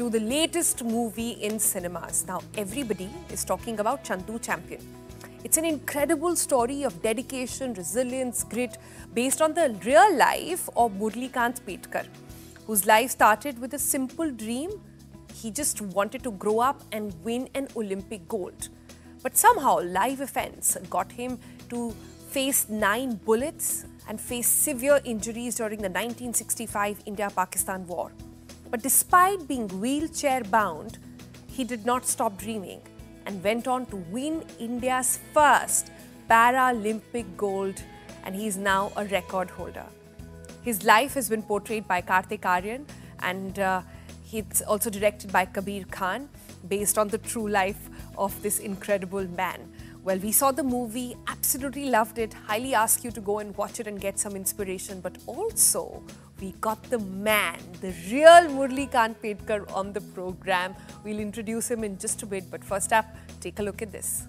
to the latest movie in cinemas. Now, everybody is talking about Chandu Champion. It's an incredible story of dedication, resilience, grit, based on the real life of Murlikant Petkar, whose life started with a simple dream. He just wanted to grow up and win an Olympic gold. But somehow, life events got him to face nine bullets and face severe injuries during the 1965 India Pakistan War. But despite being wheelchair bound, he did not stop dreaming and went on to win India's first Paralympic gold and he is now a record holder. His life has been portrayed by Kartik Aryan and uh, it's also directed by Kabir Khan based on the true life of this incredible man. Well, we saw the movie, absolutely loved it, highly ask you to go and watch it and get some inspiration, but also we got the man, the real Murli Kant Petkar on the program. We'll introduce him in just a bit, but first up, take a look at this.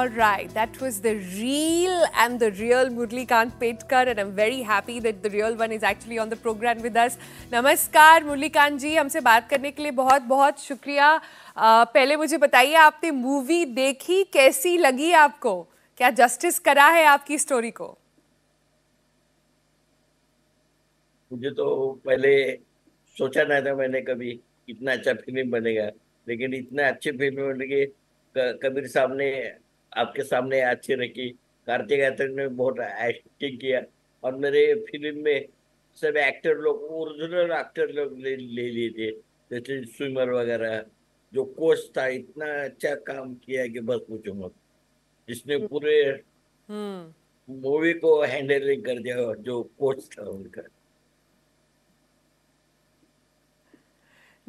All right, that was the real and the real Murli Kant Petkar, and I'm very happy that the real one is actually on the program with us. नमस्कार मुरली कांत जी हमसे बात करने के लिए बहुत बहुत शुक्रिया आ, पहले मुझे बताइए आपने मूवी देखी कैसी लगी आपको क्या जस्टिस करा है आपकी स्टोरी को मुझे तो पहले सोचा नहीं था मैंने कभी इतना अच्छा फिल्म बनेगा लेकिन इतना अच्छी फिल्म बनेगी कबीर साहब ने आपके सामने अच्छी रखी कार्तिक आर्यन ने बहुत एक्टिंग किया और मेरे फिल्म में सब एक्टर लोग ओरिजिनल एक्टर लोग ले लिए थे जैसे स्विमर वगैरह जो कोच था इतना अच्छा काम किया कि बस पूछो मत जिसने पूरे मूवी हम्म। को हैंडलिंग कर दिया जो कोच था उनका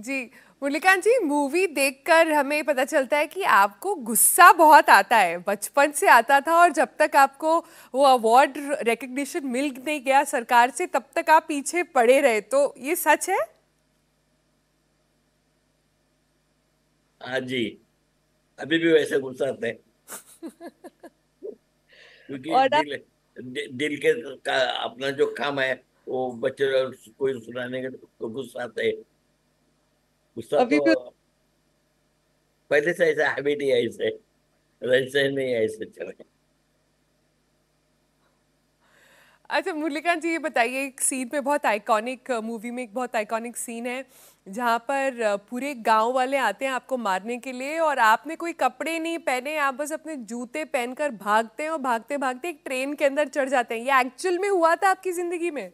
जी मुरलिकांत जी मूवी देखकर हमें पता चलता है कि आपको गुस्सा बहुत आता है बचपन से आता था और जब तक आपको वो अवार्ड रिकग्निशन मिल नहीं गया सरकार से तब तक आप पीछे पड़े रहे तो ये सच है हाँ जी अभी भी वैसे गुस्सा आता है क्योंकि दिल, दिल के का अपना जो काम है वो बच्चे कोई सुनाने का तो गुस्सा आता है अभी तो पहले से ऐसा हैबिट ही ऐसे वैसे नहीं ऐसे चले अच्छा मुरलीकांत जी ये बताइए एक सीन पे बहुत आइकॉनिक मूवी में एक बहुत आइकॉनिक सीन है जहाँ पर पूरे गांव वाले आते हैं आपको मारने के लिए और आपने कोई कपड़े नहीं पहने आप बस अपने जूते पहनकर भागते हैं और भागते भागते एक ट्रेन के अंदर चढ़ जाते हैं ये एक्चुअल में हुआ था आपकी ज़िंदगी में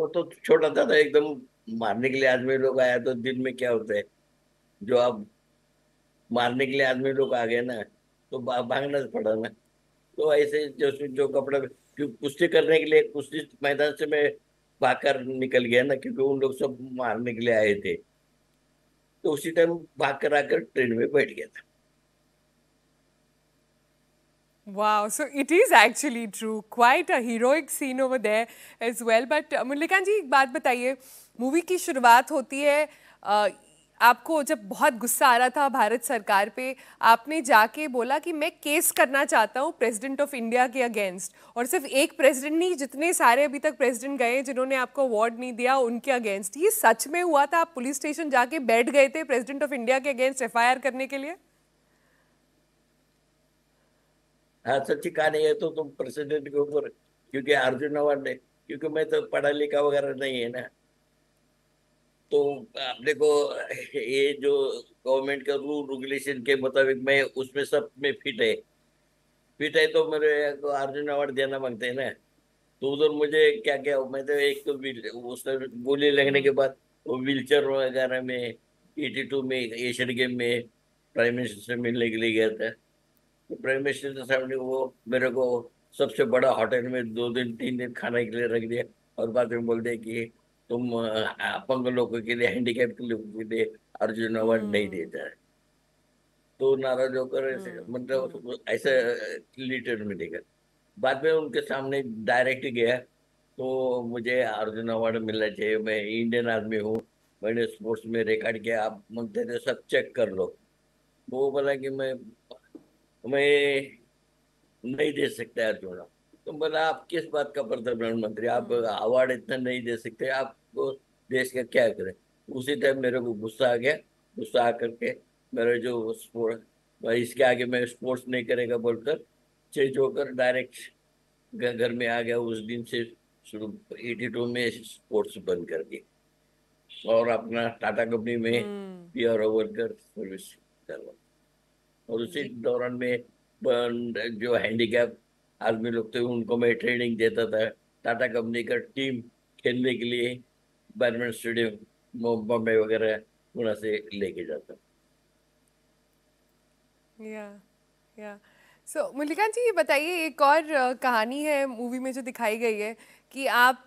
वो तो छोटा था, था तो एकदम मारने के लिए आदमी लोग आया तो दिन में क्या होता है जो आप मारने के लिए आदमी लोग आ गए ना तो भागना पड़ा ना तो ऐसे जो जो कपड़ा कुश्ती करने के लिए कुश्ती मैदान से मैं भागकर निकल गया ना क्योंकि उन लोग सब मारने के लिए आए थे तो उसी टाइम भाग कर आकर ट्रेन में बैठ गया था Wow, so it is actually true. Quite a heroic scene over there as well. But मुल्लिकान uh, जी एक बात बताइए मूवी की शुरुआत होती है आपको जब बहुत गुस्सा आ रहा था भारत सरकार पे आपने जाके बोला कि मैं केस करना चाहता हूँ प्रेसिडेंट ऑफ इंडिया के अगेंस्ट और सिर्फ एक प्रेसिडेंट नहीं जितने सारे अभी तक प्रेसिडेंट गए जिन्होंने आपको अवार्ड नहीं दिया उनके अगेंस्ट ये सच में हुआ था आप पुलिस स्टेशन जाके बैठ गए थे प्रेसिडेंट ऑफ इंडिया के अगेंस्ट एफ करने के लिए सच्ची कहानी है तो तुम प्रेसिडेंट के ऊपर क्योंकि अर्जुन अवार्ड ने क्योंकि मैं तो पढ़ा लिखा वगैरह नहीं है ना तो आप को ये जो गवर्नमेंट का रूल रेगुलेशन के मुताबिक मैं उसमें सब में फिट है फिट है तो मेरे को अर्जुन अवार्ड देना मांगते हैं ना तो उधर मुझे क्या क्या मैं तो एक तो उसमें गोली लगने के बाद वो व्हील चेयर वगैरह में एटी टू में एशियन गेम में प्राइम मिनिस्टर से मिलने के लिए गया था प्राइम मिनिस्टर साहब ने वो मेरे को सबसे बड़ा होटल में दो दिन तीन दिन खाने के लिए रख दिया और बाद में बोल दिया कि तुम अपंग लोगों के लिए हैंडीकैप के लोगों के लिए अर्जुन अवार्ड नहीं हम्म। देता है तो नाराज होकर ऐसे हम्म। मतलब ऐसे लीटर में देखा बाद में उनके सामने डायरेक्ट गया तो मुझे अर्जुन अवार्ड मिलना चाहिए मैं इंडियन आदमी हूँ मैंने स्पोर्ट्स में रिकॉर्ड किया आप मंत्री सब चेक कर लो वो बोला कि मैं हमें नहीं दे सकता राम तो बोला मतलब आप किस बात का प्रधानमंत्री आप अवार्ड इतना नहीं दे सकते आप देश का क्या करें उसी टाइम मेरे को गुस्सा आ गया गुस्सा आ करके मेरे जो स्पोर्ट इसके आगे मैं स्पोर्ट्स नहीं करेगा बोलकर चेंज होकर डायरेक्ट घर में आ गया उस दिन से शुरू एटी टू में स्पोर्ट्स बंद कर दिए और अपना टाटा कंपनी में पी हम्म। आर कर सर्विस करवा और उसी दौरान में जो हैंडीकैप आदमी लोग थे उनको मैं ट्रेनिंग देता था टाटा कंपनी का टीम खेलने के लिए बैडमिंटन स्टेडियम बॉम्बे वगैरह वहाँ से लेके जाता या या सो मल्लिकांत जी ये बताइए एक और कहानी है मूवी में जो दिखाई गई है कि आप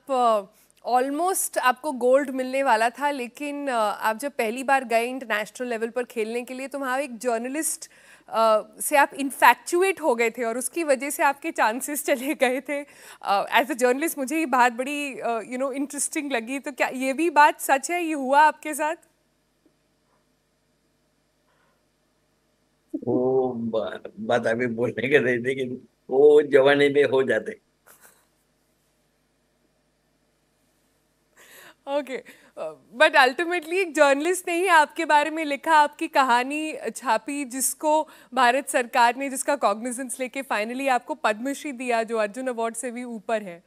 ऑलमोस्ट आपको गोल्ड मिलने वाला था लेकिन आप जब पहली बार गए इंटरनेशनल लेवल पर खेलने के लिए तो वहाँ एक जर्नलिस्ट से आप इन्फैक्चुएट हो गए थे और उसकी वजह से आपके चांसेस चले गए थे एज अ जर्नलिस्ट मुझे ये बात बड़ी यू नो इंटरेस्टिंग लगी तो क्या ये भी बात सच है ये हुआ आपके साथ वो बात अभी बोलने के रहे वो जवानी में हो जाते ओके बट अल्टीमेटली एक जर्नलिस्ट ने ही आपके बारे में लिखा आपकी कहानी छापी जिसको भारत सरकार ने जिसका कॉग्निजेंस लेके फाइनली आपको पद्मश्री दिया जो अर्जुन अवार्ड से भी ऊपर है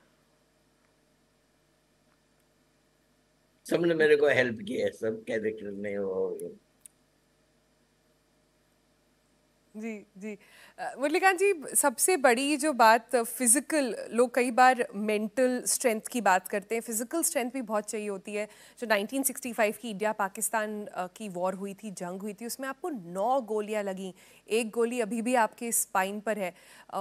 सबने मेरे को हेल्प किया सब कैरेक्टर में वो जी जी मुरलीकांत जी सबसे बड़ी जो बात फिज़िकल लोग कई बार मेंटल स्ट्रेंथ की बात करते हैं फिज़िकल स्ट्रेंथ भी बहुत चाहिए होती है जो 1965 की इंडिया पाकिस्तान की वॉर हुई थी जंग हुई थी उसमें आपको नौ गोलियां लगी एक गोली अभी भी आपके स्पाइन पर है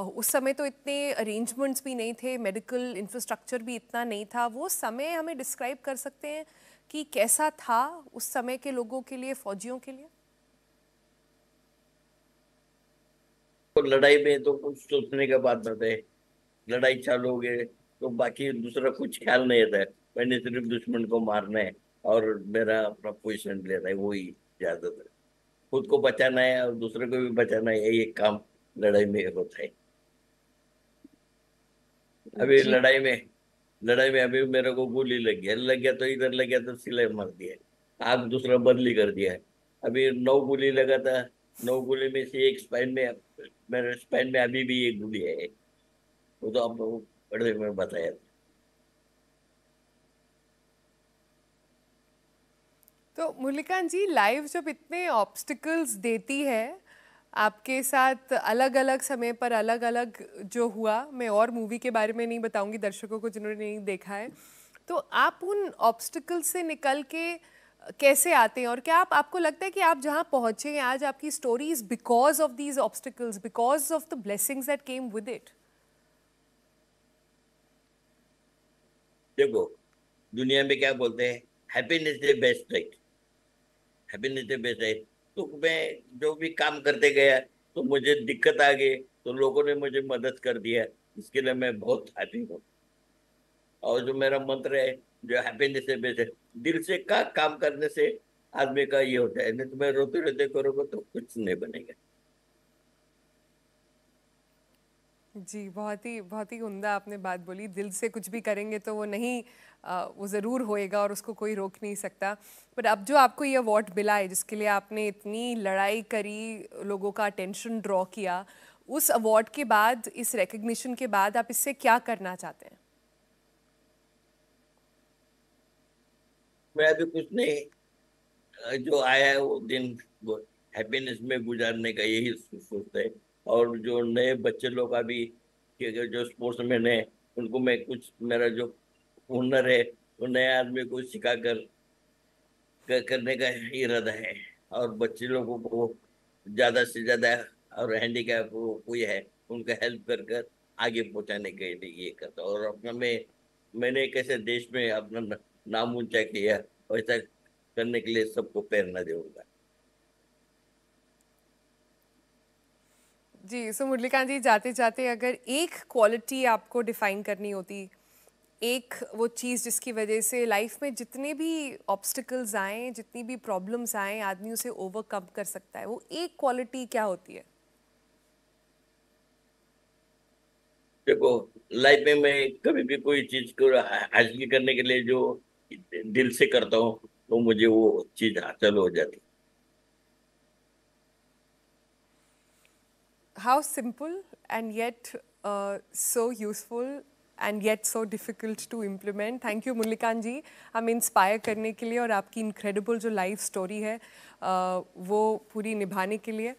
उस समय तो इतने अरेंजमेंट्स भी नहीं थे मेडिकल इंफ्रास्ट्रक्चर भी इतना नहीं था वो समय हमें डिस्क्राइब कर सकते हैं कि कैसा था उस समय के लोगों के लिए फौजियों के लिए तो लड़ाई में तो कुछ सोचने का बात रहता है लड़ाई चालू हो गई तो बाकी दूसरा कुछ ख्याल नहीं रहता है मैंने सिर्फ दुश्मन को मारना है और मेरा अपना पोजिशन लेना है वही ज्यादातर खुद को बचाना है और दूसरे को भी बचाना है यही एक काम लड़ाई में होता है अभी लड़ाई में लड़ाई में अभी मेरे को गोली लग गया लग गया तो इधर लग गया तो सिलाई मार दिया आग दूसरा बदली कर दिया अभी नौ गोली लगा था नौ गोली में से एक स्पाइन में मेरे स्पेन में अभी भी एक गुड़ी है वो तो आप लोगों में बताया तो मुलिकान जी लाइफ जब इतने ऑब्स्टिकल्स देती है आपके साथ अलग अलग समय पर अलग अलग जो हुआ मैं और मूवी के बारे में नहीं बताऊंगी दर्शकों को जिन्होंने नहीं देखा है तो आप उन ऑब्स्टिकल से निकल के कैसे आते हैं और क्या आप आपको लगता है कि आप जहाँ पहुँचे हैं आज आपकी stories because of these obstacles because of the blessings that came with it देखो दुनिया में क्या बोलते हैं happiness best right happiness is best right तो मैं जो भी काम करते गया तो मुझे दिक्कत आ गई तो लोगों ने मुझे मदद कर दिया इसके लिए मैं बहुत हैप्पी हूँ और जो मेरा मंत्र है जो हैप्पीनेस इज बेस्ट दिल से का काम करने से आदमी का ये होता है नहीं तुम्हें तो रोते रोते करोगे तो कुछ नहीं बनेगा जी बहुत ही बहुत ही उमदा आपने बात बोली दिल से कुछ भी करेंगे तो वो नहीं आ, वो ज़रूर होएगा और उसको कोई रोक नहीं सकता बट अब जो आपको ये अवार्ड मिला है जिसके लिए आपने इतनी लड़ाई करी लोगों का अटेंशन ड्रॉ किया उस अवार्ड के बाद इस रिकग्निशन के बाद आप इससे क्या करना चाहते हैं मेरा भी कुछ नहीं जो आया है वो दिन हैप्पीनेस में गुजारने का यही सोचते है और जो नए बच्चे लोग भी जो स्पोर्ट्स में नए उनको मैं कुछ मेरा जो हुनर है वो नए आदमी को सिखा कर, कर करने का इरादा है और बच्चे लोगों को ज़्यादा से ज़्यादा और हैंडीकैप कोई है उनका हेल्प कर कर आगे पहुँचाने के लिए ये करता और अपना मैं मैंने कैसे देश में अपना नाम ऊंचा किया वैसा करने के लिए सबको प्रेरणा देगा जी सो मुरलीकांत जी जाते जाते अगर एक क्वालिटी आपको डिफाइन करनी होती एक वो चीज़ जिसकी वजह से लाइफ में जितने भी ऑब्स्टिकल्स आए जितनी भी प्रॉब्लम्स आए आदमी उसे ओवरकम कर सकता है वो एक क्वालिटी क्या होती है देखो लाइफ में मैं कभी भी कोई चीज़ को हासिल करने के लिए जो दिल से करता हूँ तो मुझे वो चीज हासिल हो जाती how simple and yet so useful and yet so difficult to implement thank you Mullikan ji हमें इंस्पायर करने के लिए और आपकी इनक्रेडिबल जो लाइफ स्टोरी है uh, वो पूरी निभाने के लिए